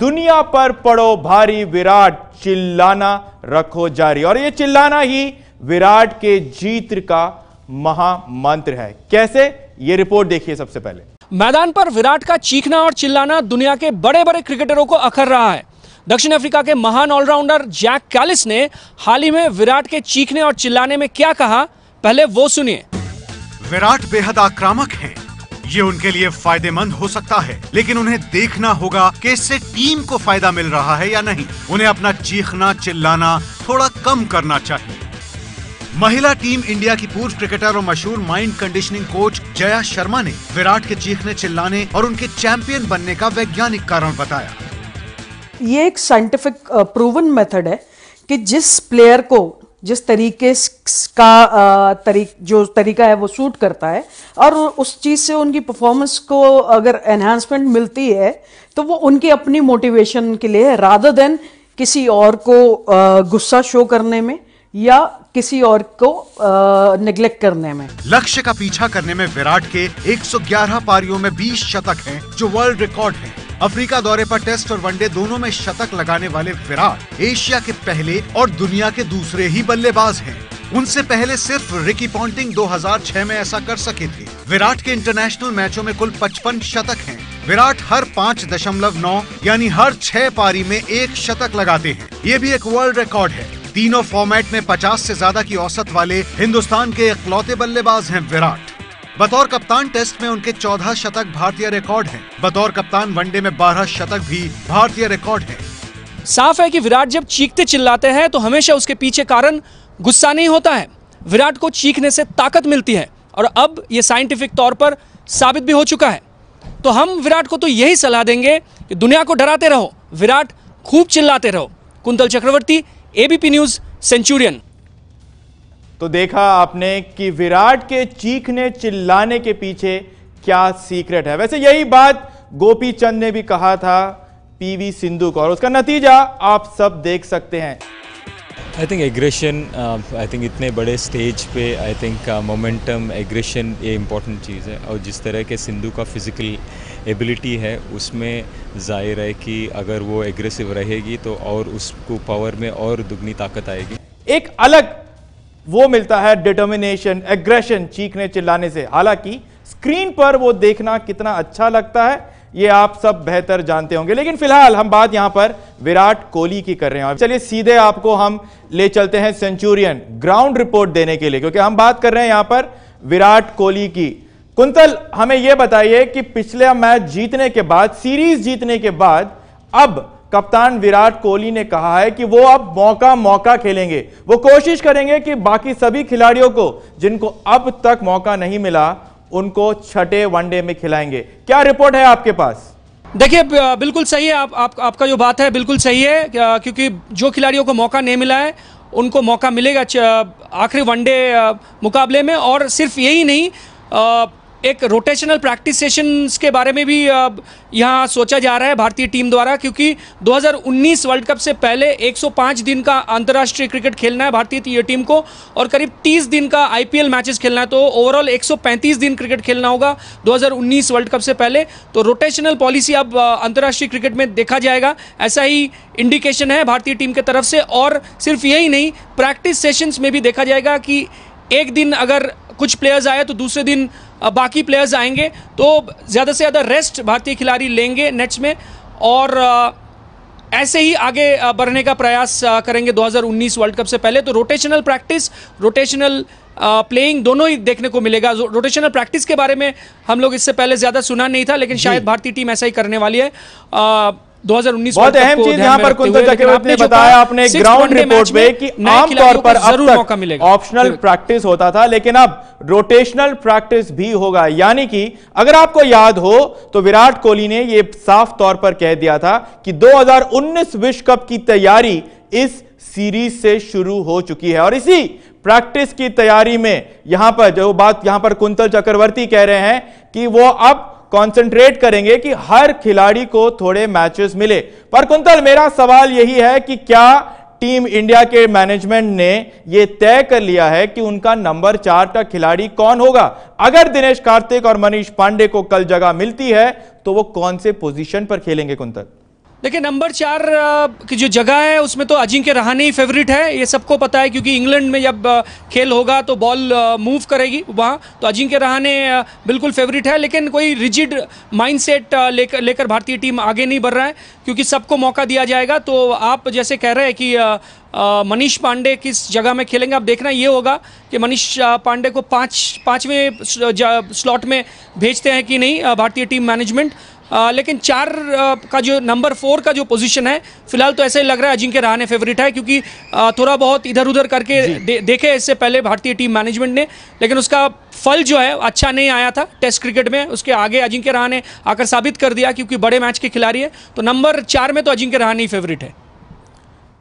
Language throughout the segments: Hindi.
दुनिया पर पड़ो भारी विराट चिल्लाना रखो जारी और ये चिल्लाना ही विराट के जीत का महामंत्र है कैसे ये रिपोर्ट देखिए सबसे पहले मैदान पर विराट का चीखना और चिल्लाना दुनिया के बड़े बड़े क्रिकेटरों को अखर रहा है दक्षिण अफ्रीका के महान ऑलराउंडर जैक कैलिस ने हाल ही में विराट के चीखने और चिल्लाने में क्या कहा पहले वो सुनिए विराट बेहद आक्रामक है ये उनके लिए फायदेमंद हो सकता है लेकिन उन्हें देखना होगा कि इससे टीम को फायदा मिल रहा है या नहीं उन्हें अपना चीखना चिल्लाना थोड़ा कम करना चाहिए महिला टीम इंडिया की पूर्व क्रिकेटर और मशहूर mind conditioning coach Jaya Sharma ने विराट के चीखने चिल्लाने और उनके चैंपियन बनने का वैज्ञानिक कारण बताया ये एक साइंटिफिक प्रूवन मेथड है कि जिस प्लेयर को जिस तरीके का तरीक जो तरीका है वो सूट करता है और उस चीज़ से उनकी परफॉर्मेंस को अगर एनहांसमेंट मिलती है तो वो उनकी अपनी मोटिवेशन के लिए है रादर देन किसी और को गुस्सा शो करने में या किसी और को निग्लेक्ट करने में लक्ष्य का पीछा करने में विराट के 111 पारियों में 20 शतक हैं जो वर्ल्ड रिकॉर्ड है अफ्रीका दौरे पर टेस्ट और वनडे दोनों में शतक लगाने वाले विराट एशिया के पहले और दुनिया के दूसरे ही बल्लेबाज हैं। उनसे पहले सिर्फ रिकी पॉन्टिंग 2006 में ऐसा कर सके थे विराट के इंटरनेशनल मैचों में कुल 55 शतक हैं। विराट हर पाँच दशमलव नौ यानी हर छह पारी में एक शतक लगाते हैं ये भी एक वर्ल्ड रिकॉर्ड है तीनों फॉर्मेट में 50 से ज्यादा की औसत वाले हिंदुस्तान के इकलौते बल्लेबाज हैं विराट बतौर कप्तान टेस्ट में उनके 14 शतक भारतीय रिकॉर्ड हैं। बतौर कप्तान वनडे में 12 शतक भी भारतीय रिकॉर्ड हैं। साफ है कि विराट जब चीखते चिल्लाते हैं तो हमेशा उसके पीछे कारण गुस्सा नहीं होता है विराट को चीखने से ताकत मिलती है और अब ये साइंटिफिक तौर पर साबित भी हो चुका है तो हम विराट को तो यही सलाह देंगे कि दुनिया को डराते रहो विराट खूब चिल्लाते रहो Kuntal Chakraborty ABP news Centurion तो देखा आपने कि विराट के चीखने चिल्लाने के पीछे क्या सीक्रेट है वैसे यही बात गोपी चंद ने भी कहा था पीवी सिंधु को और उसका नतीजा आप सब देख सकते हैं I think aggression I think इतने बड़े स्टेज पे आई थिंक मोमेंटम एग्रेशन ये इम्पोर्टेंट चीज़ है और जिस तरह के सिंधु का फिज़िकल एबिलिटी है उसमें जाहिर है कि अगर वो एग्रेसिव रहेगी तो और उसको पावर में और दुगनी ताकत आएगी एक अलग वो मिलता है डिटर्मिनेशन एग्रेशन चीखने चिल्लाने से हालांकि स्क्रीन पर वो देखना कितना अच्छा लगता है ये आप सब बेहतर जानते होंगे लेकिन फिलहाल हम बात यहां पर विराट कोहली की कर रहे हैं चलिए सीधे आपको हम ले चलते हैं सेंचुरियन ग्राउंड रिपोर्ट देने के लिए क्योंकि हम बात कर रहे हैं यहां पर विराट कोहली की कुंतल हमें यह बताइए कि पिछला मैच जीतने के बाद सीरीज जीतने के बाद अब कप्तान विराट कोहली ने कहा है कि वो अब मौका मौका खेलेंगे वो कोशिश करेंगे कि बाकी सभी खिलाड़ियों को जिनको अब तक मौका नहीं मिला उनको छठे वनडे में खिलाएंगे क्या रिपोर्ट है आपके पास देखिए बिल्कुल सही है आप, आप आपका जो बात है बिल्कुल सही है क्योंकि जो खिलाड़ियों को मौका नहीं मिला है उनको मौका मिलेगा आखिरी वनडे मुकाबले में और सिर्फ यही नहीं एक रोटेशनल प्रैक्टिस सेशंस के बारे में भी यहाँ सोचा जा रहा है भारतीय टीम द्वारा क्योंकि 2019 वर्ल्ड कप से पहले 105 दिन का अंतर्राष्ट्रीय क्रिकेट खेलना है भारतीय टीम को और करीब 30 दिन का आईपीएल मैचेस खेलना है तो ओवरऑल 135 दिन क्रिकेट खेलना होगा 2019 वर्ल्ड कप से पहले तो रोटेशनल पॉलिसी अब अंतर्राष्ट्रीय क्रिकेट में देखा जाएगा ऐसा ही इंडिकेशन है भारतीय टीम के तरफ से और सिर्फ यही नहीं प्रैक्टिस सेशंस में भी देखा जाएगा कि एक दिन अगर कुछ प्लेयर्स आए तो दूसरे दिन बाकी प्लेयर्स आएंगे तो ज़्यादा से ज़्यादा रेस्ट भारतीय खिलाड़ी लेंगे नेट्स में और ऐसे ही आगे बढ़ने का प्रयास करेंगे 2019 वर्ल्ड कप से पहले तो रोटेशनल प्रैक्टिस रोटेशनल प्लेइंग दोनों ही देखने को मिलेगा रोटेशनल प्रैक्टिस के बारे में हम लोग इससे पहले ज़्यादा सुना नहीं था लेकिन शायद भारतीय टीम ऐसा ही करने वाली है ऑप्शनल प्रैक्टिस होता था लेकिन अब रोटेशनल प्रैक्टिस भी होगा यानी कि अगर आपको याद हो तो विराट कोहली ने यह साफ तौर पर कह दिया था कि 2019 विश्व कप की तैयारी इस सीरीज से शुरू हो चुकी है और इसी प्रैक्टिस की तैयारी में यहां पर जो बात यहां पर कुंतल चक्रवर्ती कह रहे हैं कि वो अब कंसंट्रेट करेंगे कि हर खिलाड़ी को थोड़े मैचेस मिले पर कुंतल मेरा सवाल यही है कि क्या टीम इंडिया के मैनेजमेंट ने यह तय कर लिया है कि उनका नंबर चार का खिलाड़ी कौन होगा अगर दिनेश कार्तिक और मनीष पांडे को कल जगह मिलती है तो वो कौन से पोजीशन पर खेलेंगे कुंतल देखिए नंबर चार की जो जगह है उसमें तो अजिंक्य रहाने ही फेवरेट है ये सबको पता है क्योंकि इंग्लैंड में जब खेल होगा तो बॉल मूव करेगी वहाँ तो अजिंक्य रहाने बिल्कुल फेवरेट है लेकिन कोई रिजिड माइंडसेट लेकर लेकर भारतीय टीम आगे नहीं बढ़ रहा है क्योंकि सबको मौका दिया जाएगा तो आप जैसे कह रहे हैं कि मनीष पांडे किस जगह में खेलेंगे आप देखना ये होगा कि मनीष पांडे को पाँच पाँचवें स्लॉट में भेजते हैं कि नहीं भारतीय टीम मैनेजमेंट आ, लेकिन चार आ, का जो नंबर फोर का जो पोजीशन है फिलहाल तो ऐसे लग रहा है अजिंक्य रहाने फेवरेट है क्योंकि थोड़ा बहुत इधर उधर करके दे, देखे इससे पहले भारतीय टीम मैनेजमेंट ने लेकिन उसका फल जो है अच्छा नहीं आया था टेस्ट क्रिकेट में उसके आगे अजिंक्य रहाने आकर साबित कर दिया क्योंकि बड़े मैच के खिलाड़ी है तो नंबर चार में तो अजिंक्य रहाने ही फेवरेट है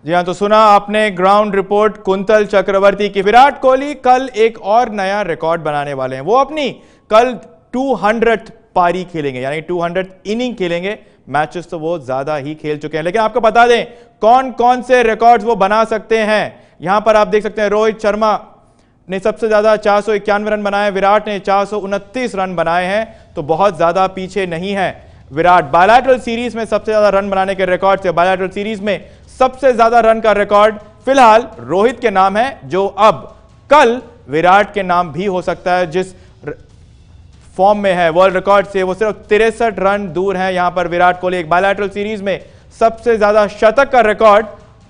जी हाँ तो सुना आपने ग्राउंड रिपोर्ट कुंतल चक्रवर्ती की विराट कोहली कल एक और नया रिकॉर्ड बनाने वाले हैं वो अपनी कल टू हंड्रेड पारी खेलेंगे यानी टू इनिंग खेलेंगे मैचेस तो वो ज्यादा ही खेल चुके हैं लेकिन आपको बता दें कौन कौन से रिकॉर्ड्स वो बना सकते हैं यहां पर आप देख सकते हैं रोहित शर्मा ने सबसे ज्यादा चार रन बनाए विराट ने चार रन बनाए हैं तो बहुत ज्यादा पीछे नहीं है विराट बायलैटरल सीरीज में सबसे ज्यादा रन बनाने के रिकॉर्ड से बायलैटरल सीरीज में सबसे ज्यादा रन का रिकॉर्ड फिलहाल रोहित के नाम है जो अब कल विराट के नाम भी हो सकता है जिस फॉर्म में है वर्ल्ड रिकॉर्ड से वो सिर्फ तिरसठ रन दूर है यहां पर विराट कोहली एक बायलैटरल सीरीज में सबसे ज्यादा शतक का रिकॉर्ड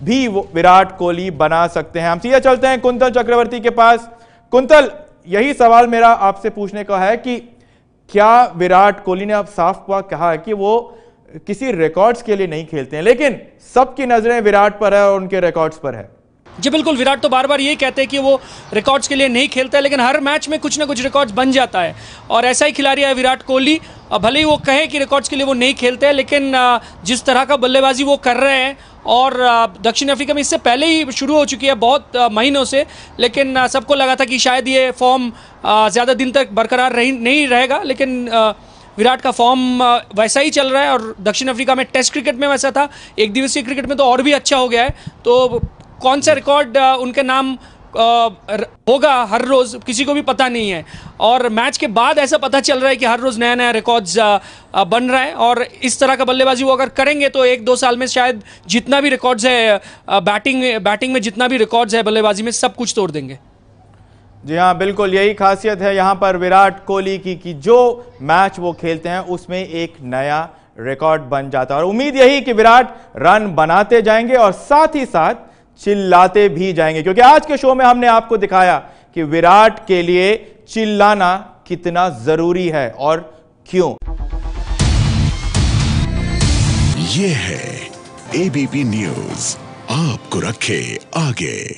भी विराट कोहली बना सकते हैं हम सीधे चलते हैं कुंतल चक्रवर्ती के पास कुंतल यही सवाल मेरा आपसे पूछने का है कि क्या विराट कोहली ने अब साफ कहा है कि वो किसी रिकॉर्ड्स के लिए नहीं खेलते हैं लेकिन सबकी नजरें विराट पर है और उनके रिकॉर्ड्स पर है जी बिल्कुल विराट तो बार बार यही कहते हैं कि वो रिकॉर्ड्स के लिए नहीं खेलता है लेकिन हर मैच में कुछ ना कुछ रिकॉर्ड्स बन जाता है और ऐसा ही खिलाड़ी है विराट कोहली भले ही वो कहे कि रिकॉर्ड्स के लिए वो नहीं खेलते हैं लेकिन जिस तरह का बल्लेबाजी वो कर रहे हैं और दक्षिण अफ्रीका में इससे पहले ही शुरू हो चुकी है बहुत महीनों से लेकिन सबको लगा था कि शायद ये फॉर्म ज़्यादा दिन तक बरकरार रही नहीं रहेगा लेकिन विराट का फॉर्म वैसा ही चल रहा है और दक्षिण अफ्रीका में टेस्ट क्रिकेट में वैसा था एक दिवसीय क्रिकेट में तो और भी अच्छा हो गया है तो कौन सा रिकॉर्ड उनके नाम होगा हर रोज़ किसी को भी पता नहीं है और मैच के बाद ऐसा पता चल रहा है कि हर रोज़ नया नया रिकॉर्ड्स बन रहा है और इस तरह का बल्लेबाजी वो अगर करेंगे तो एक दो साल में शायद जितना भी रिकॉर्ड्स है बैटिंग बैटिंग में जितना भी रिकॉर्ड्स है बल्लेबाजी में सब कुछ तोड़ देंगे जी हाँ बिल्कुल यही खासियत है यहाँ पर विराट कोहली की कि जो मैच वो खेलते हैं उसमें एक नया रिकॉर्ड बन जाता है और उम्मीद यही कि विराट रन बनाते जाएंगे और साथ ही साथ चिल्लाते भी जाएंगे क्योंकि आज के शो में हमने आपको दिखाया कि विराट के लिए चिल्लाना कितना जरूरी है और क्यों ये है एबीपी न्यूज आपको रखे आगे